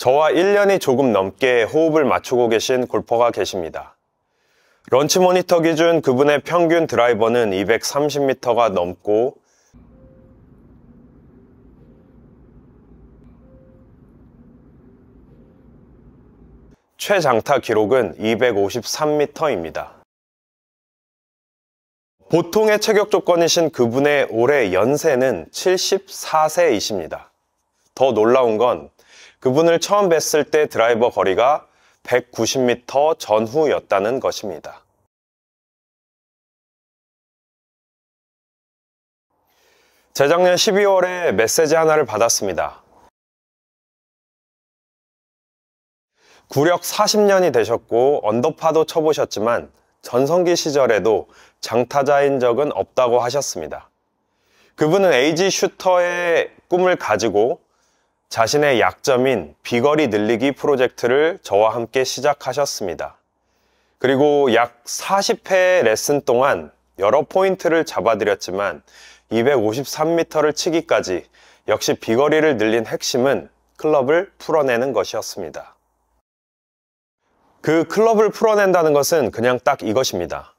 저와 1년이 조금 넘게 호흡을 맞추고 계신 골퍼가 계십니다. 런치 모니터 기준 그분의 평균 드라이버는 230m가 넘고 최장타 기록은 253m입니다. 보통의 체격 조건이신 그분의 올해 연세는 74세이십니다. 더 놀라운 건 그분을 처음 뵀을 때 드라이버 거리가 190m 전후였다는 것입니다. 재작년 12월에 메시지 하나를 받았습니다. 구력 40년이 되셨고 언더파도 쳐보셨지만 전성기 시절에도 장타자인 적은 없다고 하셨습니다. 그분은 에이지 슈터의 꿈을 가지고 자신의 약점인 비거리 늘리기 프로젝트를 저와 함께 시작하셨습니다. 그리고 약 40회 레슨 동안 여러 포인트를 잡아드렸지만 253m를 치기까지 역시 비거리를 늘린 핵심은 클럽을 풀어내는 것이었습니다. 그 클럽을 풀어낸다는 것은 그냥 딱 이것입니다.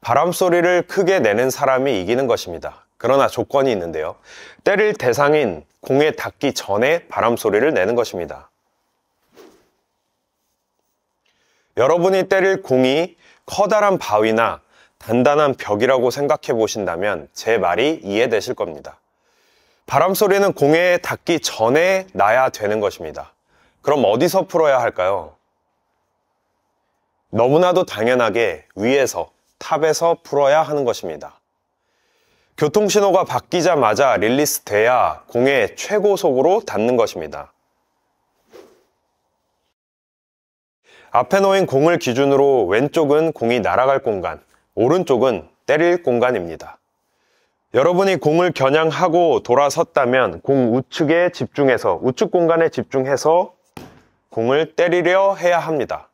바람소리를 크게 내는 사람이 이기는 것입니다. 그러나 조건이 있는데요. 때릴 대상인 공에 닿기 전에 바람 소리를 내는 것입니다. 여러분이 때릴 공이 커다란 바위나 단단한 벽이라고 생각해 보신다면 제 말이 이해되실 겁니다. 바람 소리는 공에 닿기 전에 나야 되는 것입니다. 그럼 어디서 풀어야 할까요? 너무나도 당연하게 위에서, 탑에서 풀어야 하는 것입니다. 교통신호가 바뀌자마자 릴리스 돼야 공의 최고 속으로 닿는 것입니다. 앞에 놓인 공을 기준으로 왼쪽은 공이 날아갈 공간, 오른쪽은 때릴 공간입니다. 여러분이 공을 겨냥하고 돌아섰다면 공 우측에 집중해서 우측 공간에 집중해서 공을 때리려 해야 합니다.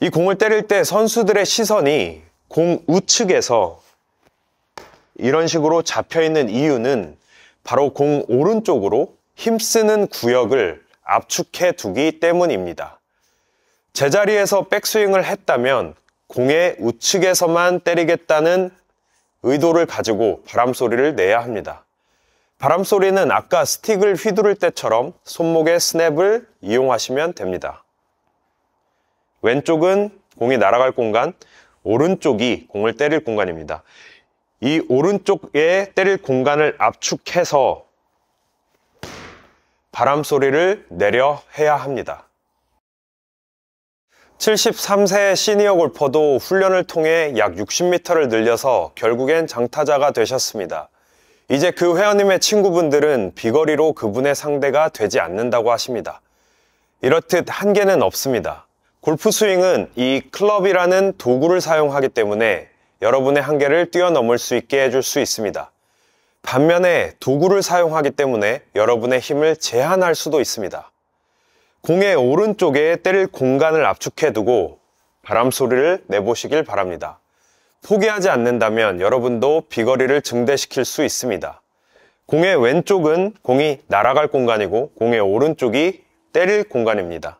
이 공을 때릴 때 선수들의 시선이 공 우측에서 이런 식으로 잡혀 있는 이유는 바로 공 오른쪽으로 힘쓰는 구역을 압축해 두기 때문입니다. 제자리에서 백스윙을 했다면 공의 우측에서만 때리겠다는 의도를 가지고 바람소리를 내야 합니다. 바람소리는 아까 스틱을 휘두를 때처럼 손목의 스냅을 이용하시면 됩니다. 왼쪽은 공이 날아갈 공간, 오른쪽이 공을 때릴 공간입니다. 이 오른쪽에 때릴 공간을 압축해서 바람 소리를 내려 해야 합니다. 73세 시니어 골퍼도 훈련을 통해 약 60m를 늘려서 결국엔 장타자가 되셨습니다. 이제 그 회원님의 친구분들은 비거리로 그분의 상대가 되지 않는다고 하십니다. 이렇듯 한계는 없습니다. 골프 스윙은 이 클럽이라는 도구를 사용하기 때문에 여러분의 한계를 뛰어넘을 수 있게 해줄 수 있습니다. 반면에 도구를 사용하기 때문에 여러분의 힘을 제한할 수도 있습니다. 공의 오른쪽에 때릴 공간을 압축해 두고 바람 소리를 내보시길 바랍니다. 포기하지 않는다면 여러분도 비거리를 증대시킬 수 있습니다. 공의 왼쪽은 공이 날아갈 공간이고 공의 오른쪽이 때릴 공간입니다.